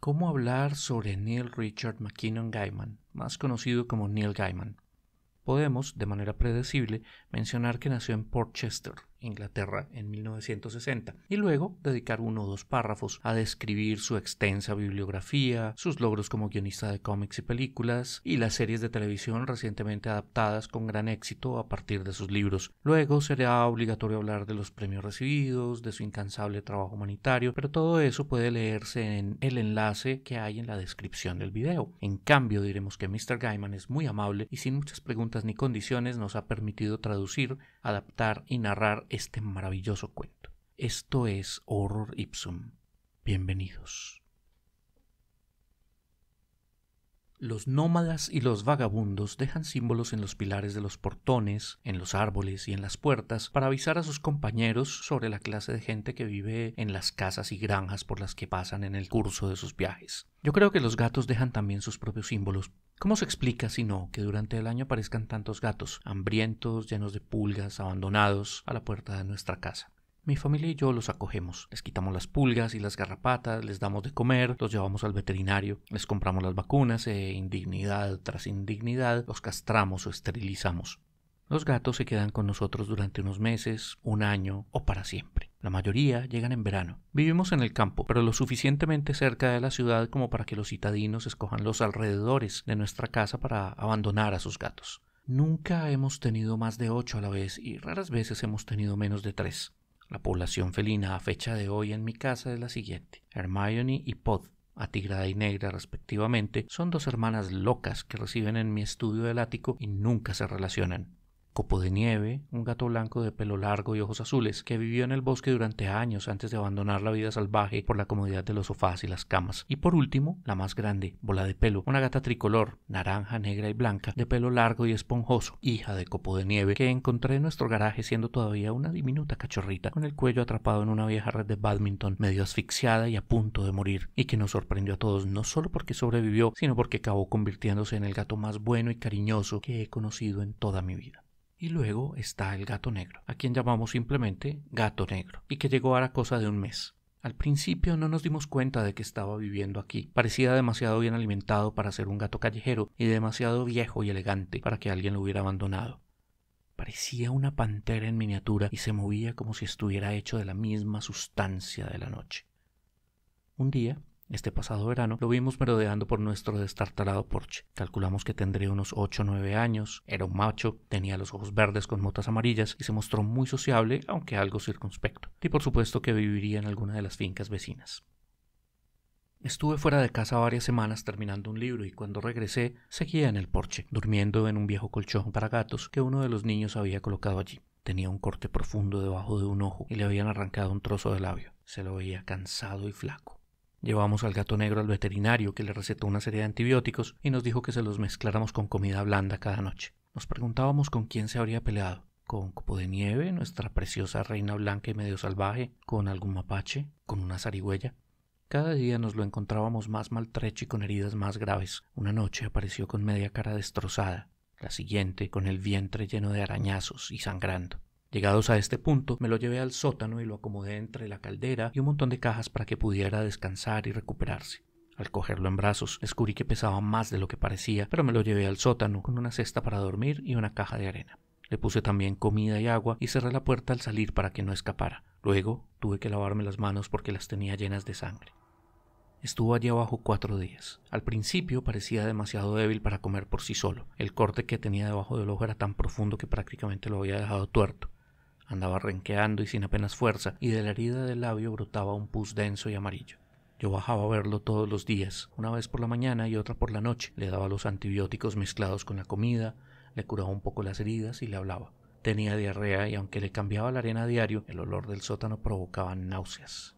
cómo hablar sobre Neil Richard McKinnon Gaiman, más conocido como Neil Gaiman. Podemos, de manera predecible, mencionar que nació en Port Chester, Inglaterra, en 1960, y luego dedicar uno o dos párrafos a describir su extensa bibliografía, sus logros como guionista de cómics y películas, y las series de televisión recientemente adaptadas con gran éxito a partir de sus libros. Luego será obligatorio hablar de los premios recibidos, de su incansable trabajo humanitario, pero todo eso puede leerse en el enlace que hay en la descripción del video. En cambio, diremos que Mr. Gaiman es muy amable y sin muchas preguntas ni condiciones nos ha permitido traducir, adaptar y narrar este maravilloso cuento. Esto es Horror Ipsum. Bienvenidos. Los nómadas y los vagabundos dejan símbolos en los pilares de los portones, en los árboles y en las puertas para avisar a sus compañeros sobre la clase de gente que vive en las casas y granjas por las que pasan en el curso de sus viajes. Yo creo que los gatos dejan también sus propios símbolos. ¿Cómo se explica si no que durante el año aparezcan tantos gatos, hambrientos, llenos de pulgas, abandonados, a la puerta de nuestra casa? Mi familia y yo los acogemos, les quitamos las pulgas y las garrapatas, les damos de comer, los llevamos al veterinario, les compramos las vacunas e indignidad tras indignidad los castramos o esterilizamos. Los gatos se quedan con nosotros durante unos meses, un año o para siempre. La mayoría llegan en verano. Vivimos en el campo, pero lo suficientemente cerca de la ciudad como para que los citadinos escojan los alrededores de nuestra casa para abandonar a sus gatos. Nunca hemos tenido más de ocho a la vez y raras veces hemos tenido menos de tres. La población felina a fecha de hoy en mi casa es la siguiente. Hermione y Pod, atigrada y negra respectivamente, son dos hermanas locas que reciben en mi estudio del ático y nunca se relacionan. Copo de Nieve, un gato blanco de pelo largo y ojos azules, que vivió en el bosque durante años antes de abandonar la vida salvaje por la comodidad de los sofás y las camas. Y por último, la más grande, Bola de Pelo, una gata tricolor, naranja, negra y blanca, de pelo largo y esponjoso, hija de Copo de Nieve, que encontré en nuestro garaje siendo todavía una diminuta cachorrita, con el cuello atrapado en una vieja red de badminton, medio asfixiada y a punto de morir, y que nos sorprendió a todos no solo porque sobrevivió, sino porque acabó convirtiéndose en el gato más bueno y cariñoso que he conocido en toda mi vida y luego está el gato negro, a quien llamamos simplemente gato negro, y que llegó a la cosa de un mes. Al principio no nos dimos cuenta de que estaba viviendo aquí. Parecía demasiado bien alimentado para ser un gato callejero y demasiado viejo y elegante para que alguien lo hubiera abandonado. Parecía una pantera en miniatura y se movía como si estuviera hecho de la misma sustancia de la noche. Un día este pasado verano lo vimos merodeando por nuestro destartalado porche. Calculamos que tendría unos 8 o 9 años, era un macho, tenía los ojos verdes con motas amarillas y se mostró muy sociable, aunque algo circunspecto. Y por supuesto que viviría en alguna de las fincas vecinas. Estuve fuera de casa varias semanas terminando un libro y cuando regresé seguía en el porche, durmiendo en un viejo colchón para gatos que uno de los niños había colocado allí. Tenía un corte profundo debajo de un ojo y le habían arrancado un trozo de labio. Se lo veía cansado y flaco. Llevamos al gato negro al veterinario que le recetó una serie de antibióticos y nos dijo que se los mezcláramos con comida blanda cada noche. Nos preguntábamos con quién se habría peleado. ¿Con Copo de Nieve, nuestra preciosa reina blanca y medio salvaje? ¿Con algún mapache? ¿Con una zarigüeya? Cada día nos lo encontrábamos más maltrecho y con heridas más graves. Una noche apareció con media cara destrozada, la siguiente con el vientre lleno de arañazos y sangrando. Llegados a este punto, me lo llevé al sótano y lo acomodé entre la caldera y un montón de cajas para que pudiera descansar y recuperarse. Al cogerlo en brazos, descubrí que pesaba más de lo que parecía, pero me lo llevé al sótano con una cesta para dormir y una caja de arena. Le puse también comida y agua y cerré la puerta al salir para que no escapara. Luego tuve que lavarme las manos porque las tenía llenas de sangre. Estuvo allí abajo cuatro días. Al principio parecía demasiado débil para comer por sí solo. El corte que tenía debajo del ojo era tan profundo que prácticamente lo había dejado tuerto. Andaba renqueando y sin apenas fuerza, y de la herida del labio brotaba un pus denso y amarillo. Yo bajaba a verlo todos los días, una vez por la mañana y otra por la noche. Le daba los antibióticos mezclados con la comida, le curaba un poco las heridas y le hablaba. Tenía diarrea y aunque le cambiaba la arena diario, el olor del sótano provocaba náuseas.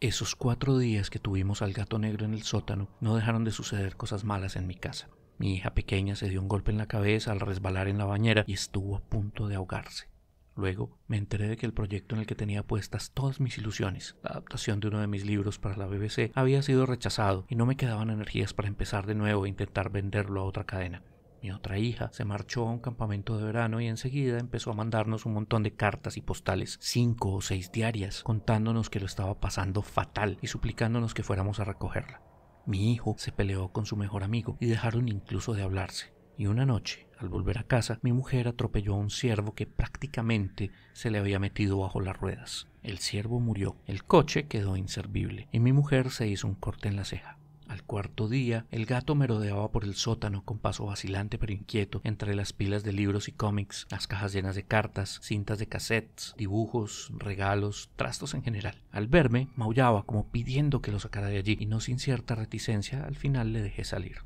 Esos cuatro días que tuvimos al gato negro en el sótano no dejaron de suceder cosas malas en mi casa. Mi hija pequeña se dio un golpe en la cabeza al resbalar en la bañera y estuvo a punto de ahogarse. Luego me enteré de que el proyecto en el que tenía puestas todas mis ilusiones, la adaptación de uno de mis libros para la BBC, había sido rechazado y no me quedaban energías para empezar de nuevo e intentar venderlo a otra cadena. Mi otra hija se marchó a un campamento de verano y enseguida empezó a mandarnos un montón de cartas y postales, cinco o seis diarias, contándonos que lo estaba pasando fatal y suplicándonos que fuéramos a recogerla. Mi hijo se peleó con su mejor amigo y dejaron incluso de hablarse. Y una noche, al volver a casa, mi mujer atropelló a un ciervo que prácticamente se le había metido bajo las ruedas. El ciervo murió, el coche quedó inservible y mi mujer se hizo un corte en la ceja. Al cuarto día, el gato merodeaba por el sótano con paso vacilante pero inquieto entre las pilas de libros y cómics, las cajas llenas de cartas, cintas de cassettes, dibujos, regalos, trastos en general. Al verme, maullaba como pidiendo que lo sacara de allí y no sin cierta reticencia al final le dejé salir.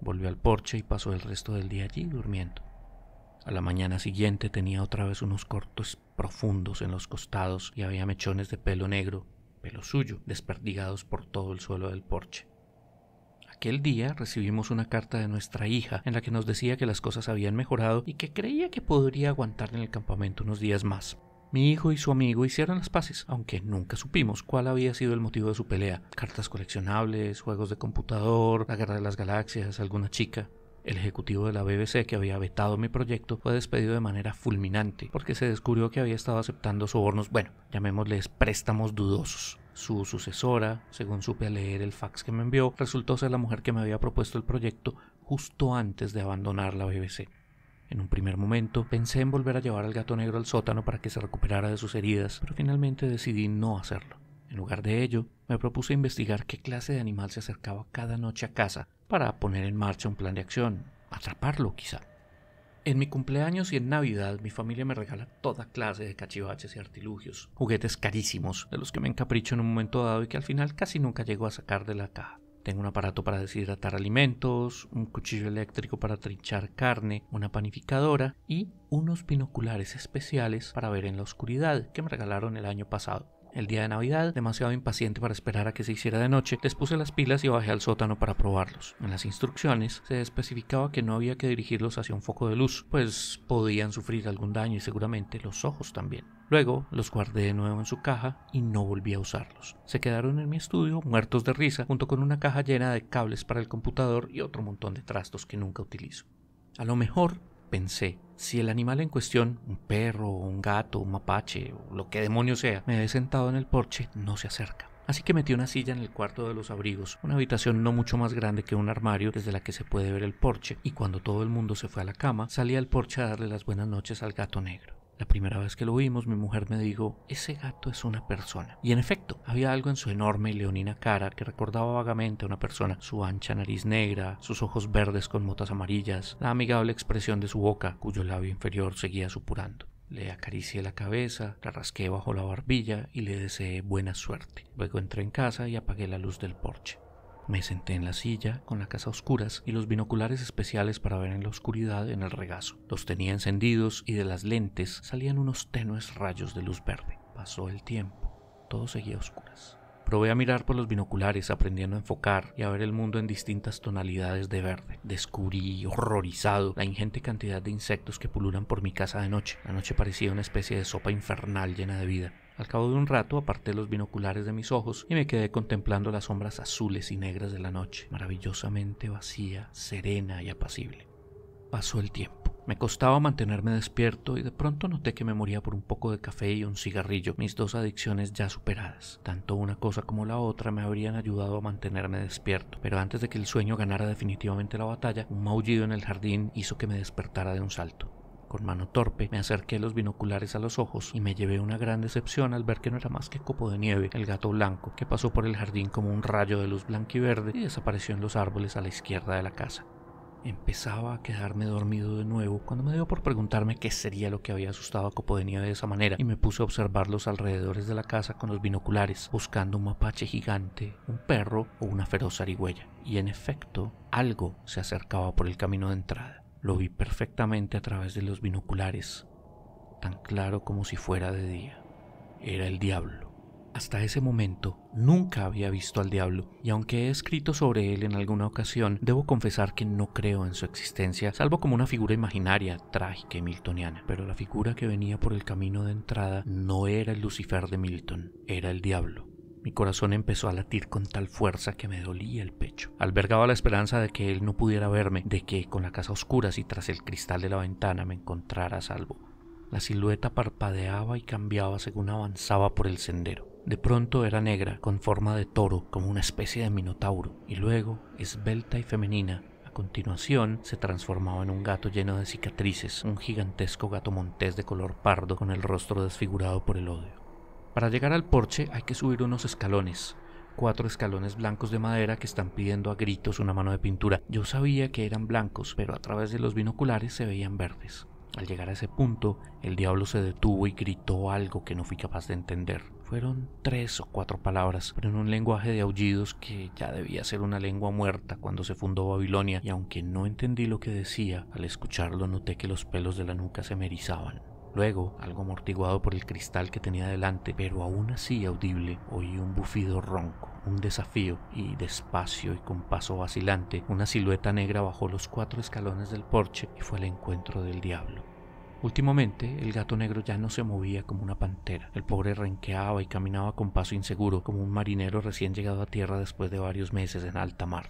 Volvió al porche y pasó el resto del día allí durmiendo. A la mañana siguiente tenía otra vez unos cortos profundos en los costados y había mechones de pelo negro, pelo suyo, desperdigados por todo el suelo del porche. Aquel día recibimos una carta de nuestra hija en la que nos decía que las cosas habían mejorado y que creía que podría aguantar en el campamento unos días más. Mi hijo y su amigo hicieron las paces, aunque nunca supimos cuál había sido el motivo de su pelea. Cartas coleccionables, juegos de computador, la guerra de las galaxias, alguna chica. El ejecutivo de la BBC que había vetado mi proyecto fue despedido de manera fulminante porque se descubrió que había estado aceptando sobornos, bueno, llamémosles préstamos dudosos. Su sucesora, según supe al leer el fax que me envió, resultó ser la mujer que me había propuesto el proyecto justo antes de abandonar la BBC. En un primer momento pensé en volver a llevar al gato negro al sótano para que se recuperara de sus heridas, pero finalmente decidí no hacerlo. En lugar de ello, me propuse investigar qué clase de animal se acercaba cada noche a casa para poner en marcha un plan de acción, atraparlo quizá. En mi cumpleaños y en Navidad mi familia me regala toda clase de cachivaches y artilugios, juguetes carísimos, de los que me encapricho en un momento dado y que al final casi nunca llego a sacar de la caja. Tengo un aparato para deshidratar alimentos, un cuchillo eléctrico para trinchar carne, una panificadora y unos binoculares especiales para ver en la oscuridad que me regalaron el año pasado el día de Navidad, demasiado impaciente para esperar a que se hiciera de noche, les puse las pilas y bajé al sótano para probarlos. En las instrucciones se especificaba que no había que dirigirlos hacia un foco de luz, pues podían sufrir algún daño y seguramente los ojos también. Luego los guardé de nuevo en su caja y no volví a usarlos. Se quedaron en mi estudio muertos de risa junto con una caja llena de cables para el computador y otro montón de trastos que nunca utilizo. A lo mejor pensé, si el animal en cuestión, un perro, un gato, un mapache o lo que demonio sea, me he sentado en el porche, no se acerca. Así que metí una silla en el cuarto de los abrigos, una habitación no mucho más grande que un armario desde la que se puede ver el porche, y cuando todo el mundo se fue a la cama, salí al porche a darle las buenas noches al gato negro. La primera vez que lo vimos, mi mujer me dijo, ese gato es una persona. Y en efecto, había algo en su enorme y leonina cara que recordaba vagamente a una persona. Su ancha nariz negra, sus ojos verdes con motas amarillas, la amigable expresión de su boca, cuyo labio inferior seguía supurando. Le acaricié la cabeza, la rasqué bajo la barbilla y le deseé buena suerte. Luego entré en casa y apagué la luz del porche. Me senté en la silla, con la casa a oscuras y los binoculares especiales para ver en la oscuridad en el regazo. Los tenía encendidos y de las lentes salían unos tenues rayos de luz verde. Pasó el tiempo, todo seguía a oscuras. Probé a mirar por los binoculares, aprendiendo a enfocar y a ver el mundo en distintas tonalidades de verde. Descubrí, horrorizado, la ingente cantidad de insectos que pululan por mi casa de noche. La noche parecía una especie de sopa infernal llena de vida. Al cabo de un rato aparté los binoculares de mis ojos y me quedé contemplando las sombras azules y negras de la noche, maravillosamente vacía, serena y apacible. Pasó el tiempo. Me costaba mantenerme despierto y de pronto noté que me moría por un poco de café y un cigarrillo, mis dos adicciones ya superadas. Tanto una cosa como la otra me habrían ayudado a mantenerme despierto, pero antes de que el sueño ganara definitivamente la batalla, un maullido en el jardín hizo que me despertara de un salto. Con mano torpe me acerqué los binoculares a los ojos y me llevé una gran decepción al ver que no era más que copo de nieve, el gato blanco, que pasó por el jardín como un rayo de luz blanquiverde y verde y desapareció en los árboles a la izquierda de la casa. Empezaba a quedarme dormido de nuevo cuando me dio por preguntarme qué sería lo que había asustado a Copo de Nieve de esa manera y me puse a observar los alrededores de la casa con los binoculares, buscando un mapache gigante, un perro o una feroz arigüeya. Y en efecto, algo se acercaba por el camino de entrada. Lo vi perfectamente a través de los binoculares, tan claro como si fuera de día. Era el diablo. Hasta ese momento nunca había visto al diablo, y aunque he escrito sobre él en alguna ocasión, debo confesar que no creo en su existencia, salvo como una figura imaginaria, trágica y miltoniana. Pero la figura que venía por el camino de entrada no era el Lucifer de Milton, era el diablo. Mi corazón empezó a latir con tal fuerza que me dolía el pecho. Albergaba la esperanza de que él no pudiera verme, de que con la casa oscura, y tras el cristal de la ventana me encontrara a salvo. La silueta parpadeaba y cambiaba según avanzaba por el sendero. De pronto era negra, con forma de toro, como una especie de minotauro, y luego, esbelta y femenina, a continuación se transformaba en un gato lleno de cicatrices, un gigantesco gato montés de color pardo con el rostro desfigurado por el odio. Para llegar al porche hay que subir unos escalones, cuatro escalones blancos de madera que están pidiendo a gritos una mano de pintura. Yo sabía que eran blancos, pero a través de los binoculares se veían verdes. Al llegar a ese punto, el diablo se detuvo y gritó algo que no fui capaz de entender. Fueron tres o cuatro palabras, pero en un lenguaje de aullidos que ya debía ser una lengua muerta cuando se fundó Babilonia, y aunque no entendí lo que decía, al escucharlo noté que los pelos de la nuca se me erizaban. Luego, algo amortiguado por el cristal que tenía delante, pero aún así audible, oí un bufido ronco, un desafío, y despacio y con paso vacilante, una silueta negra bajó los cuatro escalones del porche y fue al encuentro del diablo. Últimamente, el gato negro ya no se movía como una pantera. El pobre renqueaba y caminaba con paso inseguro, como un marinero recién llegado a tierra después de varios meses en alta mar.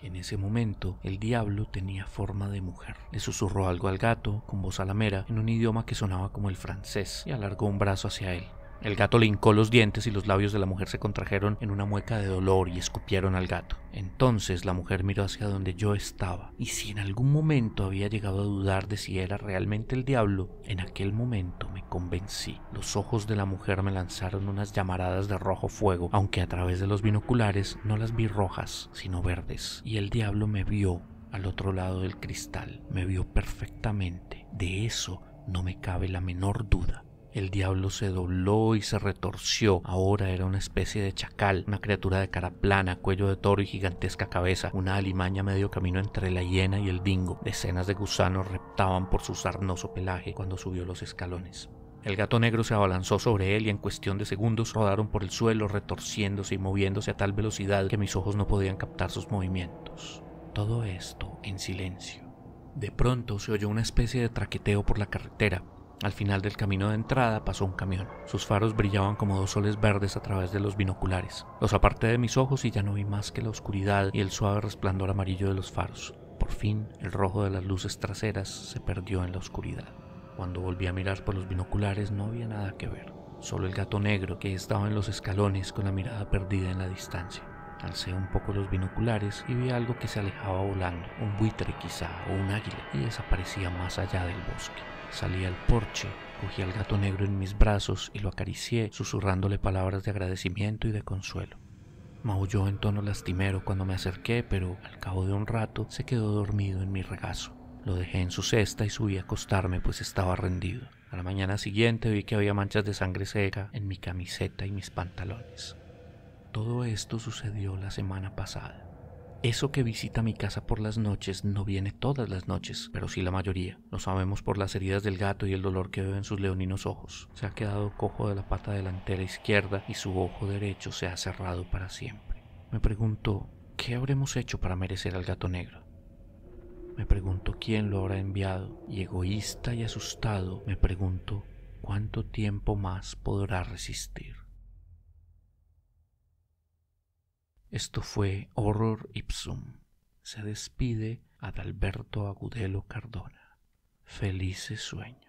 En ese momento, el diablo tenía forma de mujer. Le susurró algo al gato, con voz alamera, en un idioma que sonaba como el francés, y alargó un brazo hacia él. El gato le hincó los dientes y los labios de la mujer se contrajeron en una mueca de dolor y escupieron al gato. Entonces la mujer miró hacia donde yo estaba, y si en algún momento había llegado a dudar de si era realmente el diablo, en aquel momento me convencí. Los ojos de la mujer me lanzaron unas llamaradas de rojo fuego, aunque a través de los binoculares no las vi rojas, sino verdes, y el diablo me vio al otro lado del cristal, me vio perfectamente. De eso no me cabe la menor duda. El diablo se dobló y se retorció. Ahora era una especie de chacal, una criatura de cara plana, cuello de toro y gigantesca cabeza, una alimaña medio camino entre la hiena y el dingo. Decenas de gusanos reptaban por su sarnoso pelaje cuando subió los escalones. El gato negro se abalanzó sobre él y en cuestión de segundos rodaron por el suelo retorciéndose y moviéndose a tal velocidad que mis ojos no podían captar sus movimientos. Todo esto en silencio. De pronto se oyó una especie de traqueteo por la carretera, al final del camino de entrada pasó un camión. Sus faros brillaban como dos soles verdes a través de los binoculares. Los aparté de mis ojos y ya no vi más que la oscuridad y el suave resplandor amarillo de los faros. Por fin, el rojo de las luces traseras se perdió en la oscuridad. Cuando volví a mirar por los binoculares no había nada que ver, solo el gato negro que estaba en los escalones con la mirada perdida en la distancia. Alcé un poco los binoculares y vi algo que se alejaba volando, un buitre quizá o un águila, y desaparecía más allá del bosque. Salí al porche, cogí al gato negro en mis brazos y lo acaricié, susurrándole palabras de agradecimiento y de consuelo. Maulló en tono lastimero cuando me acerqué, pero al cabo de un rato se quedó dormido en mi regazo. Lo dejé en su cesta y subí a acostarme, pues estaba rendido. A la mañana siguiente vi que había manchas de sangre seca en mi camiseta y mis pantalones. Todo esto sucedió la semana pasada. Eso que visita mi casa por las noches no viene todas las noches, pero sí la mayoría. Lo sabemos por las heridas del gato y el dolor que veo en sus leoninos ojos. Se ha quedado cojo de la pata delantera izquierda y su ojo derecho se ha cerrado para siempre. Me pregunto, ¿qué habremos hecho para merecer al gato negro? Me pregunto quién lo habrá enviado y egoísta y asustado me pregunto cuánto tiempo más podrá resistir. Esto fue Horror Ipsum. Se despide Adalberto Agudelo Cardona. Felices sueños.